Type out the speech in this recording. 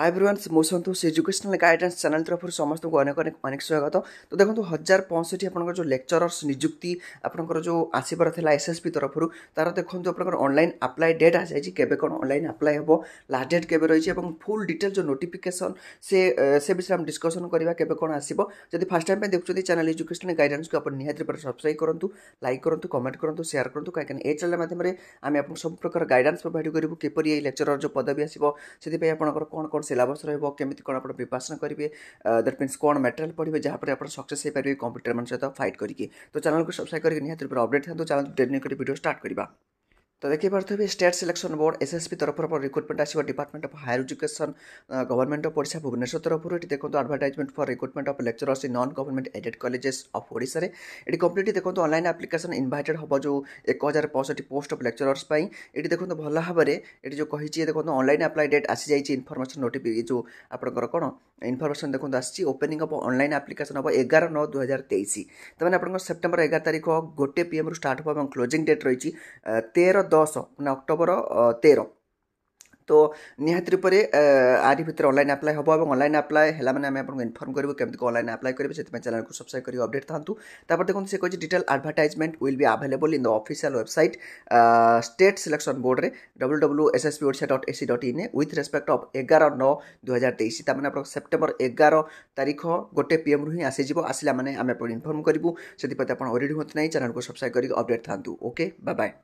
high ব্রুয়ান্স মু সন্তোষ educational guidance channel তরফ সমস্ত অনেক অনেক অনেক স্বাগত তো দেখুন হাজার পঁয়ষঠি আপনার যে লেকচরর্স নিযুক্তি আপনার যে আসবার লা এসএসপি তরফ তার দেখুন আপনার অনলাইন আপ্লাই ডেট আসি কেবে কোণ অনলাইন আপ্লাই হব লাস্ট ডেট কেবে রয়েছে এবং ফুল ডিটেল যে নোটিফিকেসন সে সে বিষয়ে আমি ডিসকসন করা কেবে কোণ আসব যদি ফার্স্ট টাইম দেখুন চ্যানেল এজুকেশনাল গাইডেন্সকে আপনার নিহতি ভাবে সবসক্রাইব করতু লাইক করতু কমেন্ট করতু সেয়ার করতু কাইকি এই চ্যানেল মাধ্যমে আমি আপনার সব প্রকার গাইডেন্স প্রোভাইড করবু কিপর এই লেকচরর যে পদবী আসব সেপাই আপনার কোণ কোণ କ'ଣ ସିଲାବସ୍ ରହିବ କେମିତି କ'ଣ ଆପଣ ବିପାସନ କରିବେ ଦ୍ୟାଟ୍ ମିନ୍ସ କ'ଣ ମେଟେରିଆଲ୍ ପଢ଼ିବେ ଯାହାଫଳରେ ଆପଣ ସକ୍ସେସ୍ ହେଇପାରିବେ କମ୍ପ୍ୟୁଟରମାନଙ୍କ ସହିତ ଫାଇଟ୍ କରିକି ତ ଚ୍ୟାନେଲକୁ ସବସ୍କ୍ରାଇବ୍ କରିକି ନିହାତି ରୂପରେ ଅପଡ଼େଟ୍ ଥାନ୍ତୁ ଚାଲନ୍ତୁ ଟ୍ରେନିଂ କରି ଭିଡ଼ିଓ ଷ୍ଟାର୍ଟ କରିବା ତ ଦେଖିପାରୁଥିବେ ଷ୍ଟେଟ୍ ସିଲେକ୍ସନ୍ ବୋର୍ଡ଼ ଏସ୍ଏସ୍ପି ତରଫରୁ ଆପଣ ରିକ୍ରୁଟମେଣ୍ଟ ଆସିବ department of higher education government of Odisha Bhubaneswar ତରଫରୁ ଏଠି ଦେଖନ୍ତୁ advertisement for recruitment of lecturers in non government aided colleges of ଓଡ଼ିଶାରେ ଏଠି କମ୍ପ୍ଲିଟ୍ ଦେଖନ୍ତୁ ଅନଲାଇନ୍ ଆପ୍ଲିକେସନ୍ ଇନ୍ଭାଇଟେଡ୍ ହେବ ଯେଉଁ ଏକ ହଜାର ପଞ୍ଚଷଠି ପୋଷ୍ଟ ଅଫ୍ ଲେକ୍ଚରର୍ସ ପାଇଁ ଏଠି ଦେଖନ୍ତୁ ଭଲ ଭାବରେ ଏଠି ଯେଉଁ କହିଛି ଦେଖନ୍ତୁ ଅନଲାଇନ୍ ଆପ୍ଲାଏ ଡେଟ୍ ଆସିଯାଇଛି ଇନଫର୍ମେସନ୍ ନୋଟିଫି ଯେଉଁ ଆପଣଙ୍କର କ'ଣ ଇନଫର୍ମେସନ୍ ଦେଖନ୍ତୁ ଆସିଛି ওপেনিং অফ ଅନଲାଇନ୍ ଆପ୍ଲିକେସନ୍ হব ଏଗାର ନଅ দুই হাজার তেইশ তাহলে আপনার সেপ্টেম্বর এগার তারিখ গোটে পিএম ଷ୍ଟାର୍ଟ ହେବ ଏବଂ କ୍ଲୋଜିଂ ଡେଟ୍ ରହିଛି ତେର ଦଶ ମାନେ ଅକ୍ଟୋବର ତେର तो निहाती रूप से आदि अनल आप्लाय हम अनल आप्लाय है इनफर्म करेंगे कमी कौन अनल आप्लाय करेंगे से चैनल को सब्सक्राइब करके अपडेट था देखते से कहते detail advertisement will be available in the official website state selection board में W W S S P ओडा dot AC dot in with respect of एगार नौ दुई हजार तेईस आप सेप्टेम्बर एगार तारीख गोटे पी एम रू हिं आसीज आसा मैंने इनफर्म करूँ से आप ऑलरेडी होती चैनल को सब्सक्राइब करके अपडेट था ओके बाय